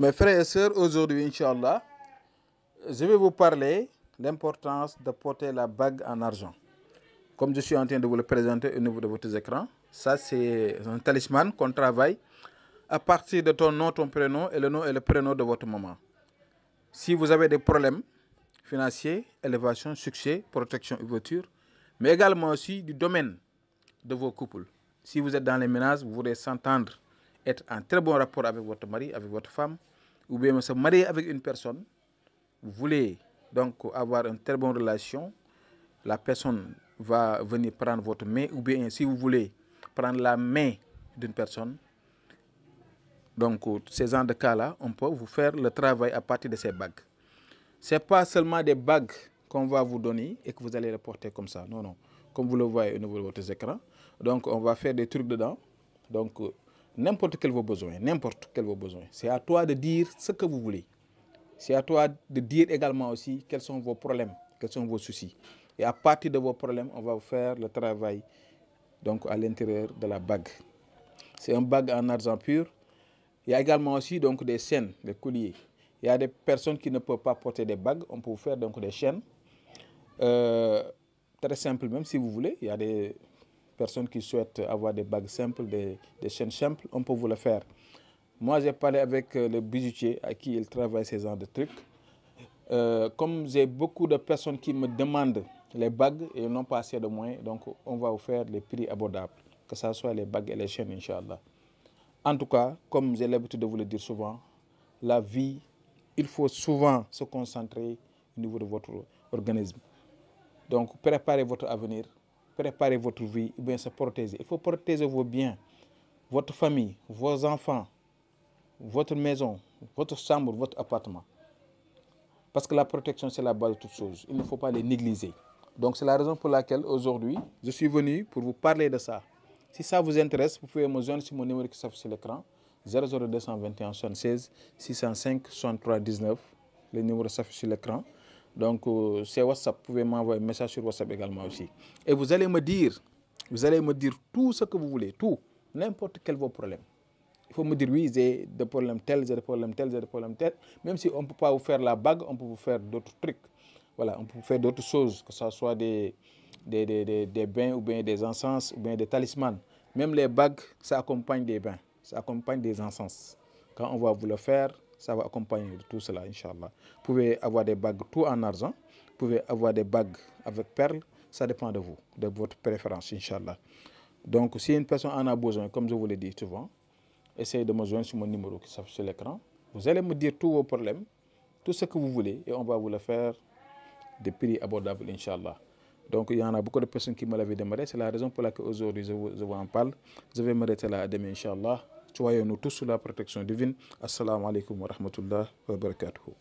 Mes frères et sœurs, aujourd'hui, Inch'Allah, je vais vous parler de l'importance de porter la bague en argent. Comme je suis en train de vous le présenter au niveau de votre écran, ça c'est un talisman qu'on travaille à partir de ton nom, ton prénom et le nom et le prénom de votre maman. Si vous avez des problèmes financiers, élévation, succès, protection et voiture, mais également aussi du domaine de vos couples. Si vous êtes dans les ménages, vous voulez s'entendre être en très bon rapport avec votre mari, avec votre femme, ou bien se marier avec une personne, vous voulez donc avoir une très bonne relation, la personne va venir prendre votre main, ou bien si vous voulez prendre la main d'une personne, donc ces ans de cas-là, on peut vous faire le travail à partir de ces bagues. Ce n'est pas seulement des bagues qu'on va vous donner et que vous allez reporter porter comme ça, non, non. Comme vous le voyez au niveau de votre écran. Donc on va faire des trucs dedans. Donc n'importe quel vos besoins, n'importe quel vos besoins. C'est à toi de dire ce que vous voulez. C'est à toi de dire également aussi quels sont vos problèmes, quels sont vos soucis. Et à partir de vos problèmes, on va vous faire le travail donc à l'intérieur de la bague. C'est un bague en argent pur. Il y a également aussi donc des chaînes, des colliers. Il y a des personnes qui ne peuvent pas porter des bagues, on peut faire donc des chaînes. Euh, très simple même si vous voulez. Il y a des personnes qui souhaitent avoir des bagues simples, des, chaînes simples, on peut vous le faire. Moi, j'ai parlé avec euh, le bijoutier à qui il travaille ces ans de trucs. Euh, comme j'ai beaucoup de personnes qui me demandent les bagues et n'ont pas assez de moyens, donc on va vous faire les prix abordables, que ce soit les bagues et les chaînes, Inch'Allah. En tout cas, comme j'ai l'habitude de vous le dire souvent, la vie, il faut souvent se concentrer au niveau de votre organisme. Donc, préparez votre avenir préparer votre vie ou bien se protéger. Il faut protéger vos biens, votre famille, vos enfants, votre maison, votre chambre, votre appartement. Parce que la protection, c'est la base de toutes choses. Il ne faut pas les négliger. Donc c'est la raison pour laquelle aujourd'hui, je suis venu pour vous parler de ça. Si ça vous intéresse, vous pouvez me joindre sur mon numéro qui s'affiche sur l'écran. 00221 76 605 63 19. Le numéro s'affiche sur l'écran. Donc, euh, c'est WhatsApp. Vous pouvez m'envoyer un message sur WhatsApp également aussi. Et vous allez me dire, vous allez me dire tout ce que vous voulez, tout, n'importe quel vos problèmes. Il faut me dire, oui, j'ai des problèmes tels, j'ai des problèmes tels, j'ai des problèmes tels. Même si on ne peut pas vous faire la bague, on peut vous faire d'autres trucs. Voilà, on peut vous faire d'autres choses, que ce soit des, des, des, des, bains ou bien des encens ou bien des talismans. Même les bagues, ça accompagne des bains, ça accompagne des encens. Quand on va vous le faire, ça va accompagner tout cela, Inch'Allah. Vous pouvez avoir des bagues tout en argent, vous pouvez avoir des bagues avec perles, ça dépend de vous, de votre préférence, Inch'Allah. Donc, si une personne en a besoin, comme je vous l'ai dit souvent, essayez de me joindre sur mon numéro qui s'affiche sur l'écran. Vous allez me dire tous vos problèmes, tout ce que vous voulez, et on va vous le faire des prix abordables, Inch'Allah. Donc, il y en a beaucoup de personnes qui me l'avaient demandé. C'est la raison pour laquelle aujourd'hui, je, vous, en parle. Je vais m'arrêter là demain, Inch'Allah. Soyons-nous tous sous la protection divine assalamu alaikum wa rahmatullah wa barakatuh